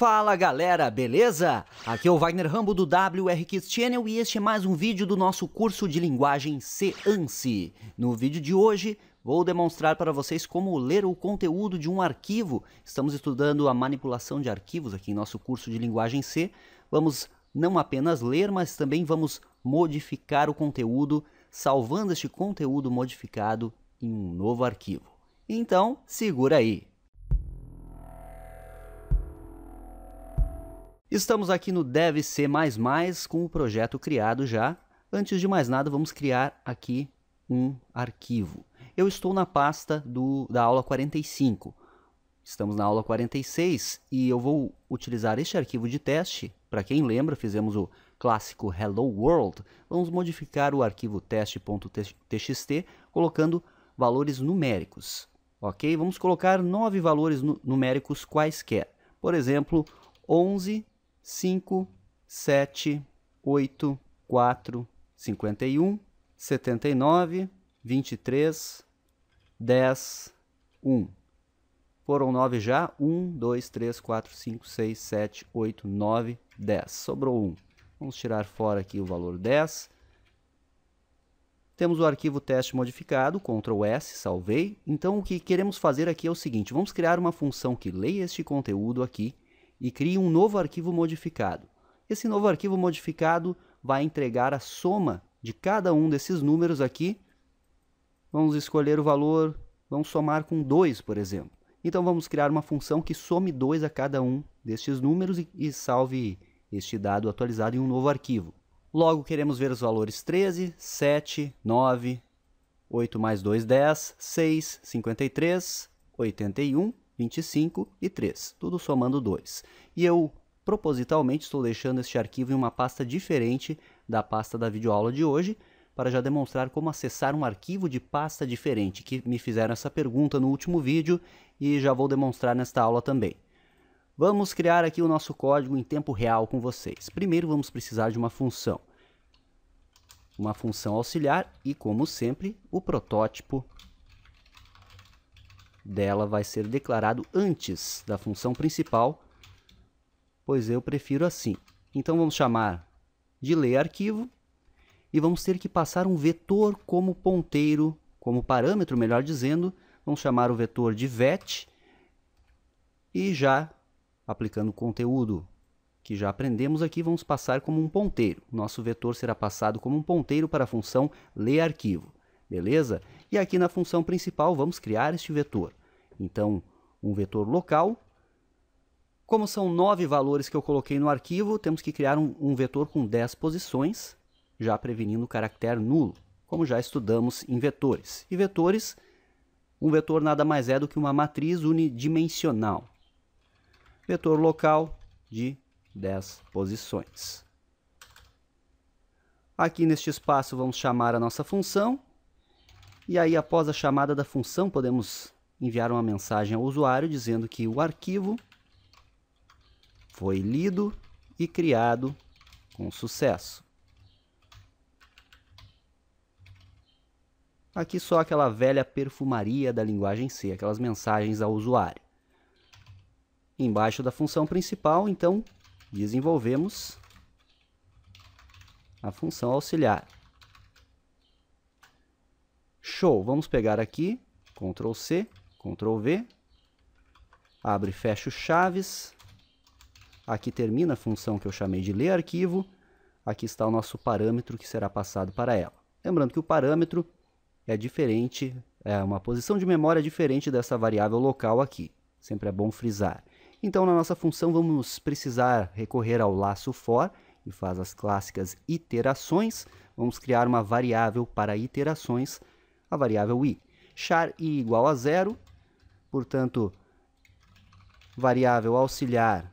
Fala galera, beleza? Aqui é o Wagner Rambo do WR Kids Channel e este é mais um vídeo do nosso curso de linguagem ANSI. No vídeo de hoje vou demonstrar para vocês como ler o conteúdo de um arquivo. Estamos estudando a manipulação de arquivos aqui em nosso curso de linguagem C. Vamos não apenas ler, mas também vamos modificar o conteúdo, salvando este conteúdo modificado em um novo arquivo. Então, segura aí! Estamos aqui no Deve Ser Mais Mais com o projeto criado já. Antes de mais nada, vamos criar aqui um arquivo. Eu estou na pasta do, da aula 45. Estamos na aula 46 e eu vou utilizar este arquivo de teste. Para quem lembra, fizemos o clássico Hello World. Vamos modificar o arquivo teste.txt colocando valores numéricos. Ok? Vamos colocar nove valores numéricos quaisquer. Por exemplo, 11 cinco, sete, oito, quatro, cinquenta e um, setenta e nove, vinte e três, dez, um. Foram nove já. Um, dois, três, quatro, cinco, seis, sete, oito, nove, dez. Sobrou um. Vamos tirar fora aqui o valor 10. Temos o arquivo teste modificado, Ctrl S, salvei. Então o que queremos fazer aqui é o seguinte, vamos criar uma função que leia este conteúdo aqui e crie um novo arquivo modificado. Esse novo arquivo modificado vai entregar a soma de cada um desses números aqui. Vamos escolher o valor, vamos somar com 2, por exemplo. Então vamos criar uma função que some 2 a cada um destes números e, e salve este dado atualizado em um novo arquivo. Logo, queremos ver os valores 13, 7, 9, 8 mais 2, 10, 6, 53, 81 25 e 3, tudo somando 2. E eu propositalmente estou deixando este arquivo em uma pasta diferente da pasta da videoaula de hoje, para já demonstrar como acessar um arquivo de pasta diferente, que me fizeram essa pergunta no último vídeo e já vou demonstrar nesta aula também. Vamos criar aqui o nosso código em tempo real com vocês. Primeiro vamos precisar de uma função. Uma função auxiliar e, como sempre, o protótipo dela vai ser declarado antes da função principal, pois eu prefiro assim. Então vamos chamar de ler arquivo e vamos ter que passar um vetor como ponteiro, como parâmetro, melhor dizendo. Vamos chamar o vetor de vet e já aplicando o conteúdo que já aprendemos aqui, vamos passar como um ponteiro. Nosso vetor será passado como um ponteiro para a função ler arquivo beleza? E aqui na função principal vamos criar este vetor. Então, um vetor local. Como são nove valores que eu coloquei no arquivo, temos que criar um, um vetor com 10 posições, já prevenindo o caractere nulo, como já estudamos em vetores. E vetores, um vetor nada mais é do que uma matriz unidimensional. Vetor local de 10 posições. Aqui neste espaço vamos chamar a nossa função e aí, após a chamada da função, podemos enviar uma mensagem ao usuário dizendo que o arquivo foi lido e criado com sucesso. Aqui só aquela velha perfumaria da linguagem C, aquelas mensagens ao usuário. Embaixo da função principal, então, desenvolvemos a função auxiliar. Show, vamos pegar aqui, Ctrl C, Ctrl V, abre e fecha o chaves, aqui termina a função que eu chamei de ler arquivo, aqui está o nosso parâmetro que será passado para ela. Lembrando que o parâmetro é diferente, é uma posição de memória diferente dessa variável local aqui, sempre é bom frisar. Então na nossa função vamos precisar recorrer ao laço for, e faz as clássicas iterações, vamos criar uma variável para iterações, a variável i. char i igual a zero, portanto, variável auxiliar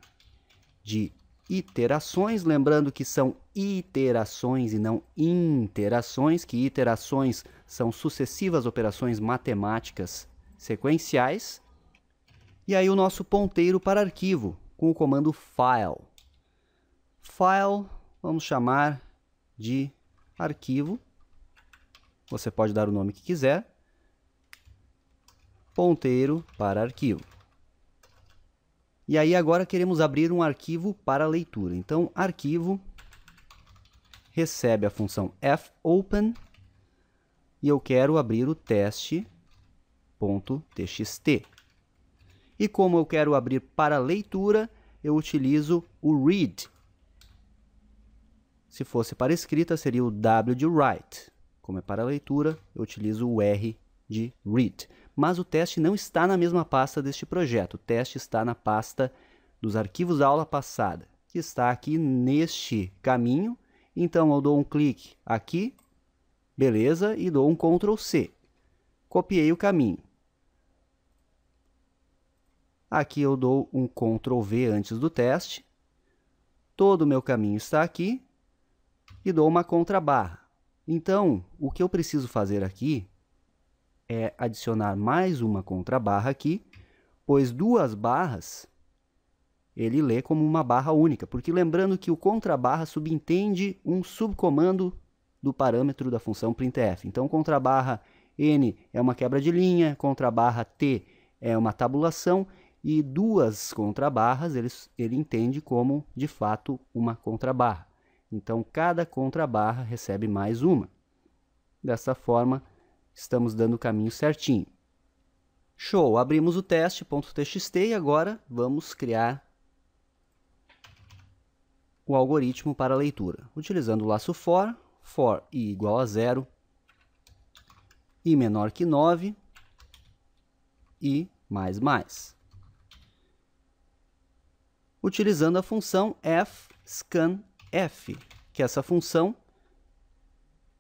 de iterações, lembrando que são iterações e não interações, que iterações são sucessivas operações matemáticas sequenciais. E aí o nosso ponteiro para arquivo com o comando file. File, vamos chamar de arquivo. Você pode dar o nome que quiser. Ponteiro para arquivo. E aí agora queremos abrir um arquivo para leitura. Então, arquivo recebe a função fopen e eu quero abrir o teste.txt. E como eu quero abrir para leitura, eu utilizo o read. Se fosse para escrita, seria o w de write. Como é para leitura, eu utilizo o R de read. Mas o teste não está na mesma pasta deste projeto. O teste está na pasta dos arquivos da aula passada, que está aqui neste caminho. Então eu dou um clique aqui, beleza, e dou um Ctrl C. Copiei o caminho. Aqui eu dou um Ctrl V antes do teste. Todo o meu caminho está aqui e dou uma contrabarra. Então, o que eu preciso fazer aqui é adicionar mais uma contrabarra aqui, pois duas barras ele lê como uma barra única, porque lembrando que o contrabarra subentende um subcomando do parâmetro da função printf. Então, contrabarra n é uma quebra de linha, contrabarra t é uma tabulação e duas contrabarras ele, ele entende como, de fato, uma contrabarra. Então, cada contrabarra recebe mais uma. Dessa forma, estamos dando o caminho certinho. Show! Abrimos o teste.txt e agora vamos criar o algoritmo para a leitura. Utilizando o laço for, for i igual a zero, i menor que 9 e mais mais. Utilizando a função f_scan f, que essa função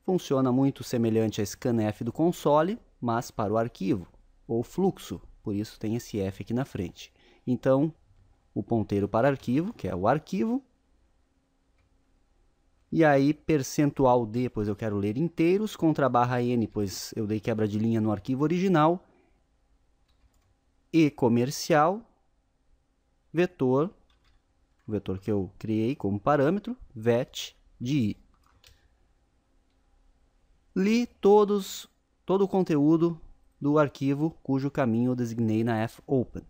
funciona muito semelhante a scanf do console, mas para o arquivo, ou fluxo, por isso tem esse f aqui na frente. Então, o ponteiro para arquivo, que é o arquivo, e aí, percentual %d, pois eu quero ler inteiros, contra barra n, pois eu dei quebra de linha no arquivo original, e comercial, vetor, o vetor que eu criei como parâmetro, vet de i. Li todos, todo o conteúdo do arquivo cujo caminho eu designei na fopen,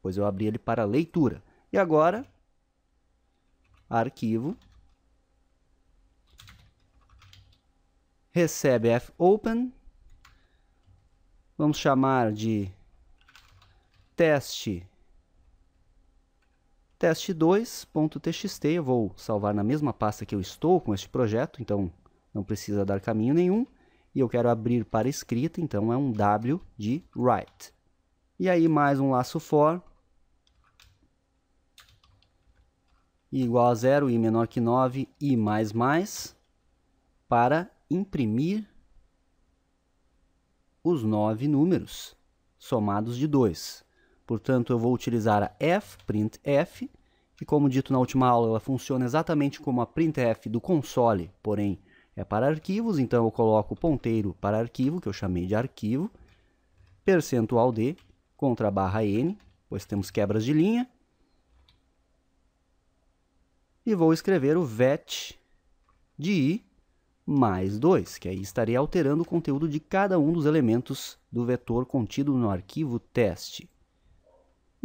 pois eu abri ele para leitura. E agora, arquivo recebe fopen, vamos chamar de teste teste2.txt, eu vou salvar na mesma pasta que eu estou com este projeto, então não precisa dar caminho nenhum. E eu quero abrir para escrita, então é um W de write. E aí mais um laço for, igual a zero i menor que 9, i mais mais, para imprimir os nove números somados de 2. Portanto, eu vou utilizar a f printf que como dito na última aula, ela funciona exatamente como a printf do console, porém é para arquivos, então eu coloco o ponteiro para arquivo, que eu chamei de arquivo, percentual %d contra barra n, pois temos quebras de linha, e vou escrever o vet de i mais 2, que aí estarei alterando o conteúdo de cada um dos elementos do vetor contido no arquivo teste.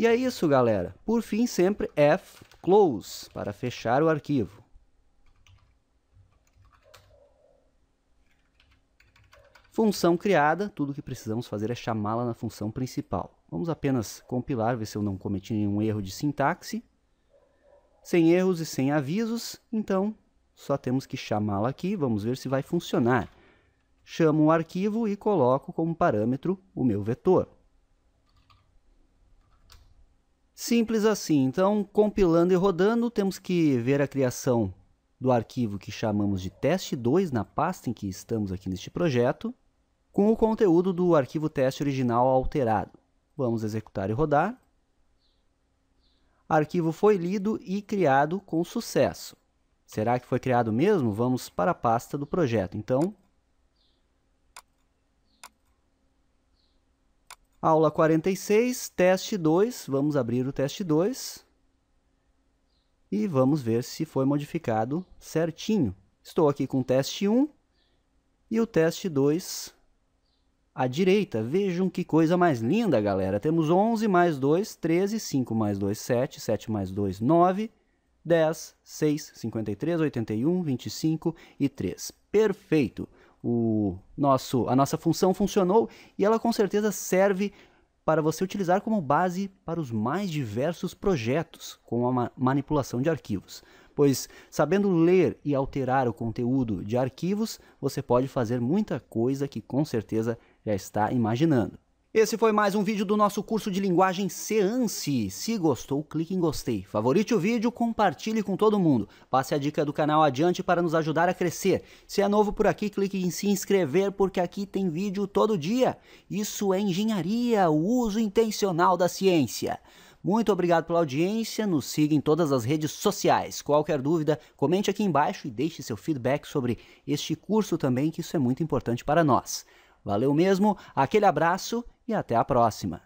E é isso, galera. Por fim, sempre F close para fechar o arquivo. Função criada, tudo que precisamos fazer é chamá-la na função principal. Vamos apenas compilar, ver se eu não cometi nenhum erro de sintaxe. Sem erros e sem avisos, então só temos que chamá-la aqui, vamos ver se vai funcionar. Chamo o arquivo e coloco como parâmetro o meu vetor. Simples assim. Então, compilando e rodando, temos que ver a criação do arquivo que chamamos de teste2 na pasta em que estamos aqui neste projeto, com o conteúdo do arquivo teste original alterado. Vamos executar e rodar. Arquivo foi lido e criado com sucesso. Será que foi criado mesmo? Vamos para a pasta do projeto. Então, Aula 46, teste 2. Vamos abrir o teste 2 e vamos ver se foi modificado certinho. Estou aqui com o teste 1 e o teste 2 à direita. Vejam que coisa mais linda, galera. Temos 11 mais 2, 13, 5 mais 2, 7, 7 mais 2, 9, 10, 6, 53, 81, 25 e 3. Perfeito! o nosso, a nossa função funcionou e ela com certeza serve para você utilizar como base para os mais diversos projetos com a ma manipulação de arquivos. Pois sabendo ler e alterar o conteúdo de arquivos, você pode fazer muita coisa que com certeza já está imaginando. Esse foi mais um vídeo do nosso curso de linguagem Seance. Se gostou, clique em gostei. Favorite o vídeo, compartilhe com todo mundo. Passe a dica do canal adiante para nos ajudar a crescer. Se é novo por aqui, clique em se inscrever porque aqui tem vídeo todo dia. Isso é engenharia, o uso intencional da ciência. Muito obrigado pela audiência, nos siga em todas as redes sociais. Qualquer dúvida, comente aqui embaixo e deixe seu feedback sobre este curso também, que isso é muito importante para nós. Valeu mesmo, aquele abraço e até a próxima.